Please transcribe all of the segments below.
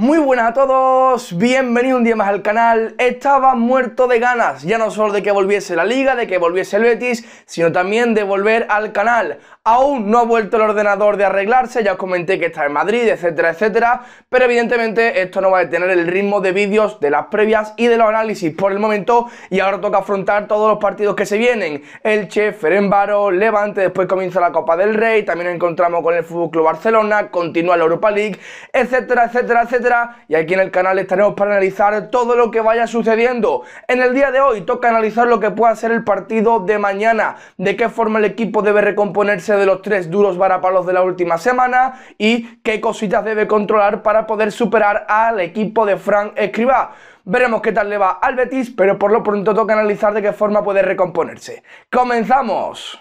Muy buenas a todos, Bienvenido un día más al canal. Estaba muerto de ganas, ya no solo de que volviese la liga, de que volviese el Betis, sino también de volver al canal. Aún no ha vuelto el ordenador de arreglarse, ya os comenté que está en Madrid, etcétera, etcétera, pero evidentemente esto no va a detener el ritmo de vídeos de las previas y de los análisis por el momento y ahora toca afrontar todos los partidos que se vienen, El Elche, Ferenbaro, Levante, después comienza la Copa del Rey, también nos encontramos con el FC Barcelona, continúa la Europa League, etcétera, etcétera, etcétera, y aquí en el canal estaremos para analizar todo lo que vaya sucediendo. En el día de hoy toca analizar lo que pueda ser el partido de mañana, de qué forma el equipo debe recomponerse de los tres duros varapalos de la última semana y qué cositas debe controlar para poder superar al equipo de Fran Escribá. Veremos qué tal le va al Betis, pero por lo pronto toca analizar de qué forma puede recomponerse. ¡Comenzamos!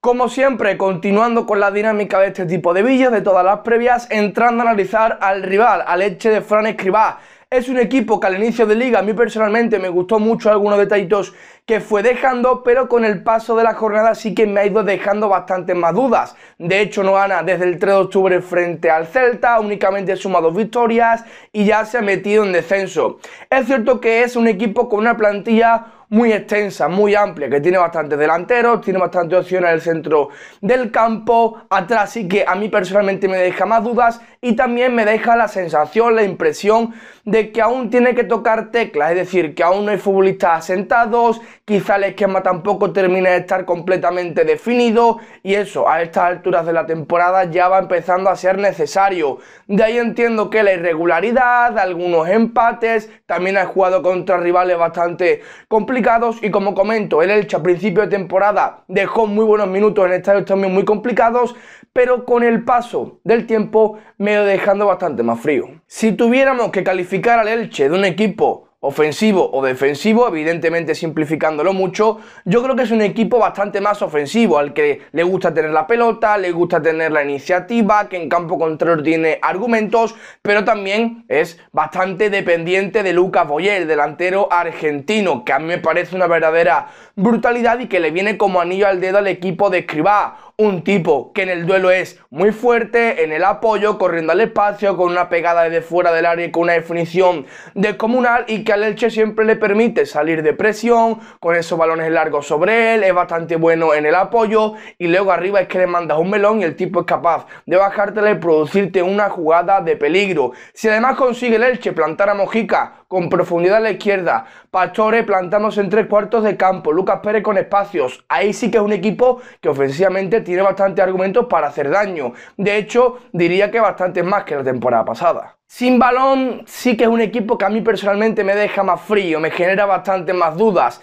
Como siempre, continuando con la dinámica de este tipo de villas de todas las previas, entrando a analizar al rival, al Eche de Fran Escribá. Es un equipo que al inicio de liga a mí personalmente me gustó mucho algunos detallitos que fue dejando, pero con el paso de la jornada sí que me ha ido dejando bastantes más dudas. De hecho no gana desde el 3 de octubre frente al Celta, únicamente suma dos victorias y ya se ha metido en descenso. Es cierto que es un equipo con una plantilla muy extensa, muy amplia, que tiene bastantes delanteros, tiene bastantes opciones en el centro del campo, atrás sí que a mí personalmente me deja más dudas y también me deja la sensación, la impresión de que aún tiene que tocar teclas, es decir, que aún no hay futbolistas asentados, quizá el esquema tampoco termine de estar completamente definido y eso a estas alturas de la temporada ya va empezando a ser necesario. De ahí entiendo que la irregularidad, algunos empates, también ha jugado contra rivales bastante complicados, y como comento, el Elche a principio de temporada dejó muy buenos minutos en estadios también muy complicados, pero con el paso del tiempo me dejando bastante más frío. Si tuviéramos que calificar al Elche de un equipo ofensivo o defensivo, evidentemente simplificándolo mucho, yo creo que es un equipo bastante más ofensivo, al que le gusta tener la pelota, le gusta tener la iniciativa, que en campo contrario tiene argumentos, pero también es bastante dependiente de Lucas Boyer, delantero argentino, que a mí me parece una verdadera brutalidad y que le viene como anillo al dedo al equipo de Escribá. Un tipo que en el duelo es muy fuerte, en el apoyo, corriendo al espacio, con una pegada desde fuera del área y con una definición descomunal y que al Elche siempre le permite salir de presión, con esos balones largos sobre él, es bastante bueno en el apoyo y luego arriba es que le mandas un melón y el tipo es capaz de bajarte y producirte una jugada de peligro. Si además consigue el Elche plantar a Mojica con profundidad a la izquierda, Pastore plantándose en tres cuartos de campo, Lucas Pérez con espacios. Ahí sí que es un equipo que ofensivamente tiene bastantes argumentos para hacer daño. De hecho, diría que bastantes más que la temporada pasada. Sin balón sí que es un equipo que a mí personalmente me deja más frío, me genera bastantes más dudas.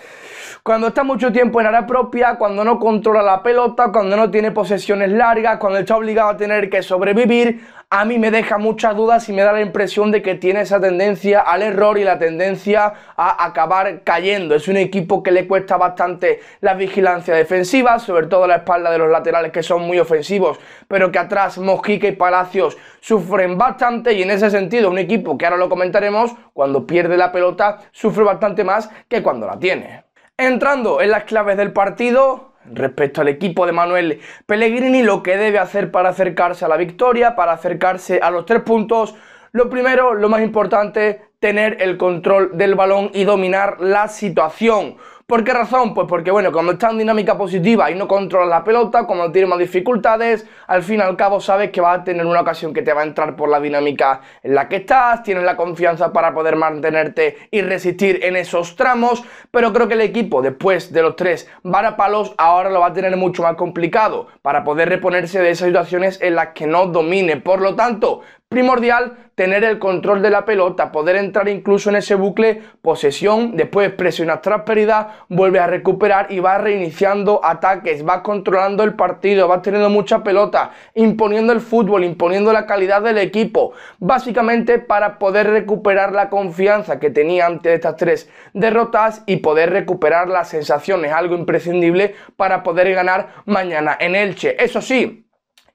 Cuando está mucho tiempo en área propia, cuando no controla la pelota, cuando no tiene posesiones largas, cuando está obligado a tener que sobrevivir, a mí me deja muchas dudas y me da la impresión de que tiene esa tendencia al error y la tendencia a acabar cayendo. Es un equipo que le cuesta bastante la vigilancia defensiva, sobre todo la espalda de los laterales que son muy ofensivos, pero que atrás Mojica y Palacios sufren bastante y en ese sentido un equipo que ahora lo comentaremos, cuando pierde la pelota sufre bastante más que cuando la tiene. Entrando en las claves del partido, respecto al equipo de Manuel Pellegrini, lo que debe hacer para acercarse a la victoria, para acercarse a los tres puntos, lo primero, lo más importante, tener el control del balón y dominar la situación. ¿Por qué razón? Pues porque, bueno, cuando está en dinámica positiva y no controla la pelota, cuando tienes más dificultades, al fin y al cabo sabes que vas a tener una ocasión que te va a entrar por la dinámica en la que estás, tienes la confianza para poder mantenerte y resistir en esos tramos, pero creo que el equipo, después de los tres varapalos, ahora lo va a tener mucho más complicado para poder reponerse de esas situaciones en las que no domine. Por lo tanto, primordial tener el control de la pelota, poder entrar incluso en ese bucle posesión, después presionas pérdida vuelve a recuperar y va reiniciando ataques, va controlando el partido, va teniendo mucha pelota, imponiendo el fútbol, imponiendo la calidad del equipo, básicamente para poder recuperar la confianza que tenía ante estas tres derrotas y poder recuperar las sensaciones, algo imprescindible para poder ganar mañana en Elche. Eso sí,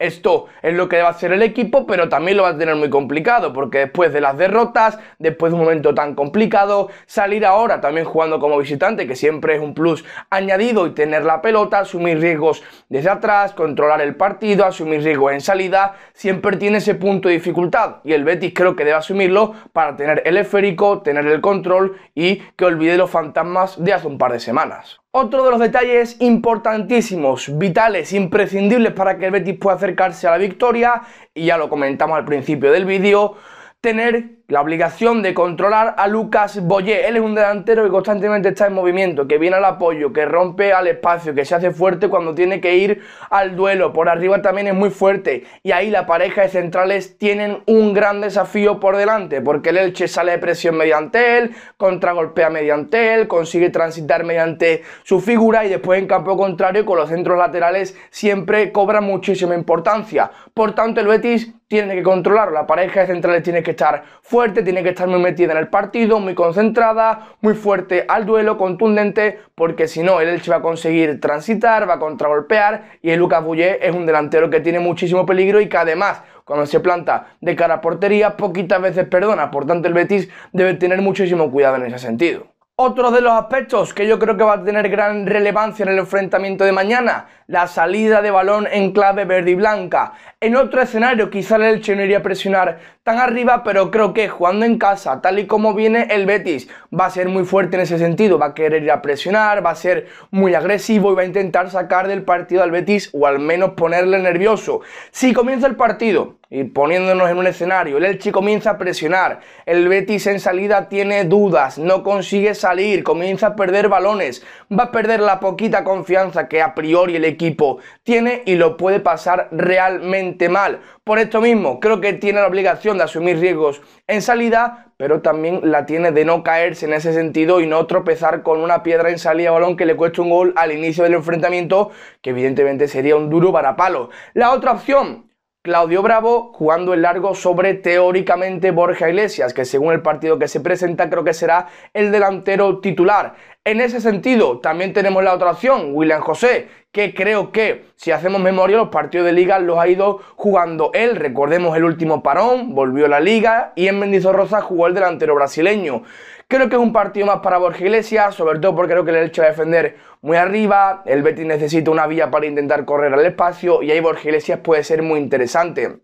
esto es lo que debe hacer el equipo, pero también lo va a tener muy complicado, porque después de las derrotas, después de un momento tan complicado, salir ahora también jugando como visitante, que siempre es un plus añadido, y tener la pelota, asumir riesgos desde atrás, controlar el partido, asumir riesgos en salida, siempre tiene ese punto de dificultad. Y el Betis creo que debe asumirlo para tener el esférico, tener el control y que olvide los fantasmas de hace un par de semanas. Otro de los detalles importantísimos, vitales, imprescindibles para que el Betis pueda acercarse a la victoria, y ya lo comentamos al principio del vídeo, tener la obligación de controlar a Lucas Boyé. Él es un delantero que constantemente está en movimiento, que viene al apoyo, que rompe al espacio, que se hace fuerte cuando tiene que ir al duelo. Por arriba también es muy fuerte. Y ahí la pareja de centrales tienen un gran desafío por delante, porque el Elche sale de presión mediante él, contragolpea mediante él, consigue transitar mediante su figura y después en campo contrario con los centros laterales siempre cobra muchísima importancia. Por tanto, el Betis tiene que controlarlo, la pareja de centrales tiene que estar fuerte tiene que estar muy metida en el partido, muy concentrada, muy fuerte al duelo, contundente, porque si no, el Elche va a conseguir transitar, va a contragolpear y el Lucas Bouillet es un delantero que tiene muchísimo peligro y que además cuando se planta de cara a portería poquitas veces perdona, por tanto el Betis debe tener muchísimo cuidado en ese sentido. Otro de los aspectos que yo creo que va a tener gran relevancia en el enfrentamiento de mañana la salida de balón en clave verde y blanca. En otro escenario quizá el Elche no iría a presionar tan arriba, pero creo que jugando en casa, tal y como viene el Betis, va a ser muy fuerte en ese sentido, va a querer ir a presionar, va a ser muy agresivo y va a intentar sacar del partido al Betis o al menos ponerle nervioso. Si comienza el partido y poniéndonos en un escenario. El Elche comienza a presionar, el Betis en salida tiene dudas, no consigue salir, comienza a perder balones, va a perder la poquita confianza que a priori el equipo tiene y lo puede pasar realmente mal. Por esto mismo, creo que tiene la obligación de asumir riesgos en salida, pero también la tiene de no caerse en ese sentido y no tropezar con una piedra en salida balón que le cueste un gol al inicio del enfrentamiento, que evidentemente sería un duro para palo. La otra opción, Claudio Bravo jugando el largo sobre teóricamente Borja Iglesias, que según el partido que se presenta creo que será el delantero titular. En ese sentido, también tenemos la otra opción, William José, que creo que, si hacemos memoria, los partidos de liga los ha ido jugando él. Recordemos el último parón, volvió a la liga y en Mendizorroza jugó el delantero brasileño. Creo que es un partido más para Borja Iglesias, sobre todo porque creo que el hecho a defender muy arriba, el Betis necesita una vía para intentar correr al espacio y ahí Borja Iglesias puede ser muy interesante.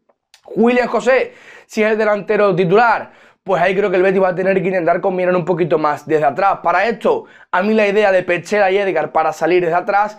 William José, si es el delantero titular, pues ahí creo que el Betis va a tener que intentar combinar un poquito más desde atrás. Para esto, a mí la idea de Pechera y Edgar para salir desde atrás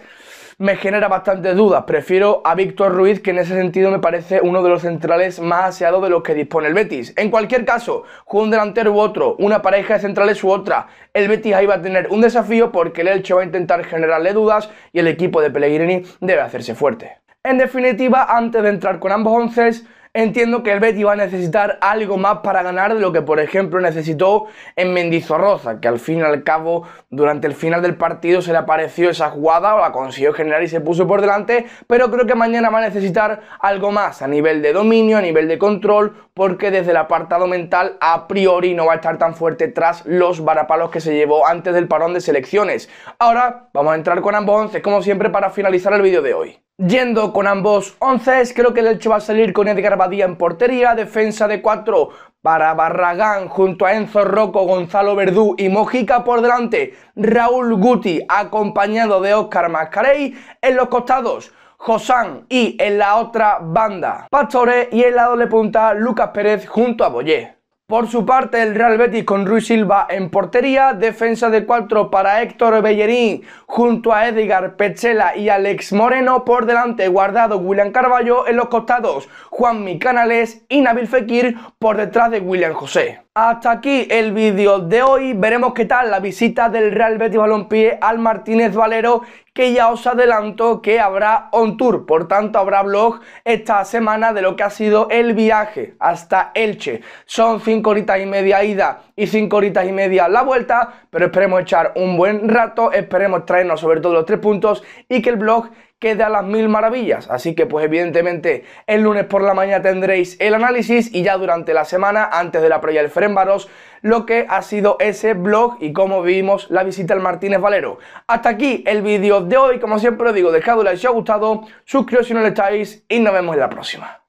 me genera bastantes dudas. Prefiero a Víctor Ruiz, que en ese sentido me parece uno de los centrales más aseados de los que dispone el Betis. En cualquier caso, con un delantero u otro, una pareja de centrales u otra, el Betis ahí va a tener un desafío porque el Elche va a intentar generarle dudas y el equipo de Pellegrini debe hacerse fuerte. En definitiva, antes de entrar con ambos onces, entiendo que el Betis va a necesitar algo más para ganar de lo que, por ejemplo, necesitó en Mendizorroza, que al fin y al cabo, durante el final del partido se le apareció esa jugada, o la consiguió generar y se puso por delante, pero creo que mañana va a necesitar algo más a nivel de dominio, a nivel de control, porque desde el apartado mental a priori no va a estar tan fuerte tras los varapalos que se llevó antes del parón de selecciones. Ahora vamos a entrar con ambos once, como siempre, para finalizar el vídeo de hoy. Yendo con ambos 11, creo que el hecho va a salir con Edgar Badía en portería, defensa de 4 para Barragán junto a Enzo Rocco, Gonzalo Verdú y Mojica por delante, Raúl Guti acompañado de Óscar Mascarey en los costados. Josán y en la otra banda Pastore y en la doble punta Lucas Pérez junto a Boyé. Por su parte, el Real Betis con Ruiz Silva en portería, defensa de cuatro para Héctor Bellerín junto a Edgar Pechela y Alex Moreno. Por delante, guardado William Carballo en los costados, Juan Canales y Nabil Fekir por detrás de William José. Hasta aquí el vídeo de hoy, veremos qué tal la visita del Real Betis Balompié al Martínez Valero que ya os adelanto que habrá on tour, por tanto habrá blog esta semana de lo que ha sido el viaje hasta Elche. Son 5 horitas y media ida y 5 horitas y media la vuelta, pero esperemos echar un buen rato, esperemos traernos sobre todo los tres puntos y que el blog queda a las mil maravillas. Así que pues evidentemente el lunes por la mañana tendréis el análisis y ya durante la semana, antes de la previa del Frenvaros, lo que ha sido ese blog y cómo vivimos la visita al Martínez Valero. Hasta aquí el vídeo de hoy, como siempre os digo, dejad un like si os ha gustado, suscribíos si no lo estáis y nos vemos en la próxima.